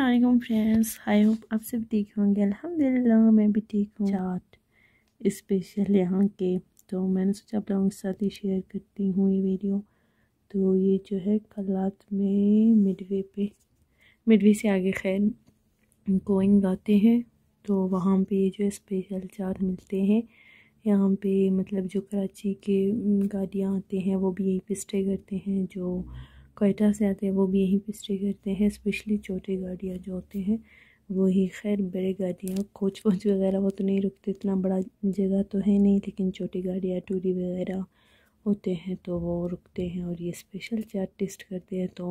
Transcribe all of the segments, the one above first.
अल्लाम friends I hope आप सब ठीक होंगे अल्हम्दुलिल्लाह मैं भी ठीक हूँ चाट स्पेशल यहाँ के तो मैंने सोचा आप लोगों के साथ ही शेयर करती हूँ ये वीडियो तो ये जो है कल रात में मिडवे पे मिडवे से आगे खैर गोइंग गाते हैं तो वहाँ पे ये जो है स्पेशल चाट मिलते हैं यहाँ पे मतलब जो कराची के गाड़ियाँ आते हैं वो भी यहीं पर स्टे करते हैं जो कोयटा से आते हैं वो भी यहीं पे स्टे करते हैं स्पेशली छोटे गाड़ियाँ जो होते हैं वही खैर बड़े गाड़ियाँ कोच वोच वगैरह वो तो नहीं रुकते इतना बड़ा जगह तो है नहीं लेकिन छोटी गाड़ियाँ टूरी वगैरह होते हैं तो वो रुकते हैं और ये स्पेशल चार टेस्ट करते हैं तो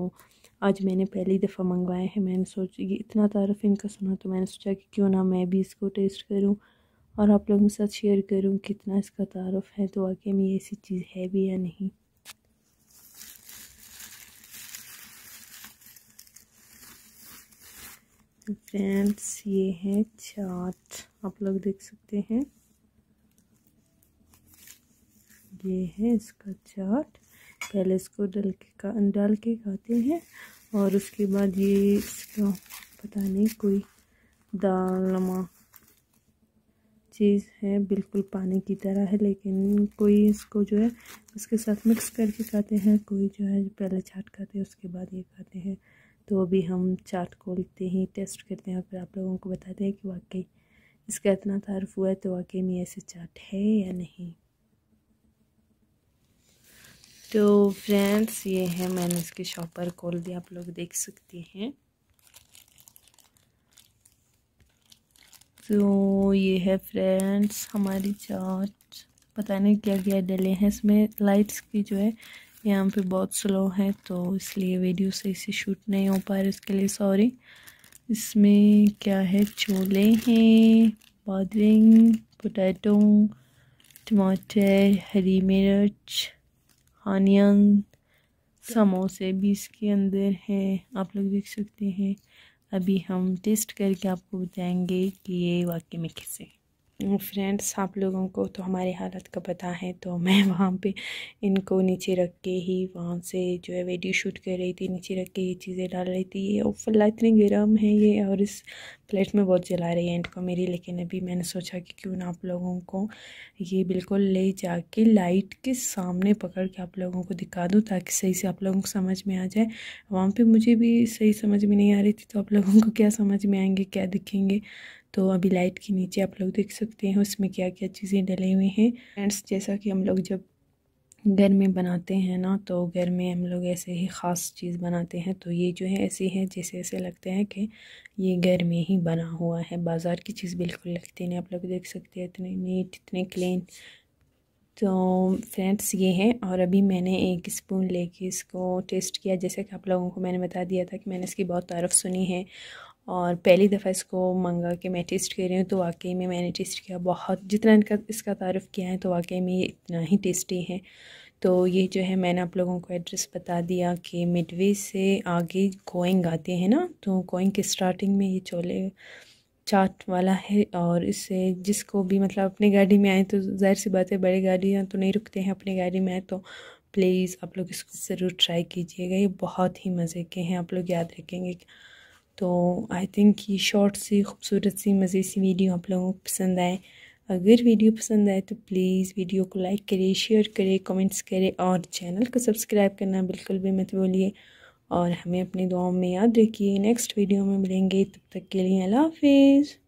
आज मैंने पहली दफ़ा मंगवाए हैं मैंने सोच ये इतना तारफ़ इनका सुना तो मैंने सोचा कि क्यों ना मैं भी इसको टेस्ट करूँ और आप लोगों के साथ शेयर करूँ कितना इसका तारफ़ है तो वाकई में ऐसी चीज़ है भी या नहीं फ्रेंड्स ये है चाट आप लोग देख सकते हैं ये है इसका चाट पहले इसको डल के का डाल के खाते हैं और उसके बाद ये इसका पता नहीं कोई दाल नमा चीज़ है बिल्कुल पानी की तरह है लेकिन कोई इसको जो है इसके साथ मिक्स करके खाते हैं कोई जो है पहले चाट खाते हैं उसके बाद ये खाते हैं तो अभी हम चाट खोलते हैं टेस्ट करते हैं और फिर आप लोगों को बताते हैं कि वाकई इसका इतना तारफ़ हुआ है तो वाकई में ऐसे चाट है या नहीं तो फ्रेंड्स ये है मैंने इसके शॉपर खोल दिया आप लोग देख सकते हैं तो ये है फ्रेंड्स हमारी चाट पता नहीं क्या क्या डले हैं इसमें लाइट्स की जो है यहाँ पे बहुत स्लो है तो इसलिए वीडियो सही से शूट नहीं हो पा रहा इसके लिए सॉरी इसमें क्या है छोले हैं बादरिंग पोटैटो टमाटर हरी मिर्च आनियन समोसे भी इसके अंदर हैं आप लोग देख सकते हैं अभी हम टेस्ट करके आपको बताएंगे कि ये वाकई में कैसे फ्रेंड्स आप लोगों को तो हमारी हालत का पता है तो मैं वहाँ पे इनको नीचे रख के ही वहाँ से जो है वीडियो शूट कर रही थी नीचे रख के ये चीज़ें डाल रही थी और फल्ला इतनी गर्म है ये और इस प्लेट में बहुत जला रही है इनको मेरी लेकिन अभी मैंने सोचा कि क्यों ना आप लोगों को ये बिल्कुल ले जाके लाइट के सामने पकड़ के आप लोगों को दिखा दूँ ताकि सही से आप लोगों को समझ में आ जाए वहाँ पर मुझे भी सही समझ में नहीं आ रही थी तो आप लोगों को क्या समझ में आएंगे क्या दिखेंगे तो अभी लाइट के नीचे आप लोग देख सकते हैं उसमें क्या क्या चीज़ें डले हुए हैं फ्रेंड्स जैसा कि हम लोग जब घर में बनाते हैं ना तो घर में हम लोग ऐसे ही ख़ास चीज़ बनाते हैं तो ये जो है ऐसे हैं जैसे ऐसे लगते हैं कि ये घर में ही बना हुआ है बाज़ार की चीज़ बिल्कुल लगती नहीं आप लोग देख सकते हैं इतने नीट इतने क्लीन तो फ्रेंड्स ये हैं और अभी मैंने एक स्पून लेके इसको टेस्ट किया जैसे कि आप लोगों को मैंने बता दिया था कि मैंने इसकी बहुत तारीफ़ सुनी है और पहली दफ़ा इसको मंगा कि मैं टेस्ट कर रही हूँ तो वाकई में मैंने टेस्ट किया बहुत जितना इनका इसका तारफ़ किया है तो वाकई में ये इतना ही टेस्टी है तो ये जो है मैंने आप लोगों को एड्रेस बता दिया कि मिडवे से आगे कोइंग आते हैं ना तो कोइंग के स्टार्टिंग में ये चोले चाट वाला है और इससे जिसको भी मतलब अपनी गाड़ी में आए तो जाहिर सी बात है बड़ी गाड़ियाँ तो नहीं रुकते हैं अपनी गाड़ी में आए तो प्लीज़ आप लोग इसको ज़रूर ट्राई कीजिएगा ये बहुत ही मज़े के हैं आप लोग याद रखेंगे तो आई थिंक ये शॉर्ट सी खूबसूरत सी मज़े सी वीडियो आप लोगों को पसंद आए अगर वीडियो पसंद आए तो प्लीज़ वीडियो को लाइक करें शेयर करें कमेंट्स करें और चैनल को सब्सक्राइब करना बिल्कुल भी मत बोलिए और हमें अपनी दुआओं में याद रखिए नेक्स्ट वीडियो में मिलेंगे तब तक के लिए अल्लाह हाफिज़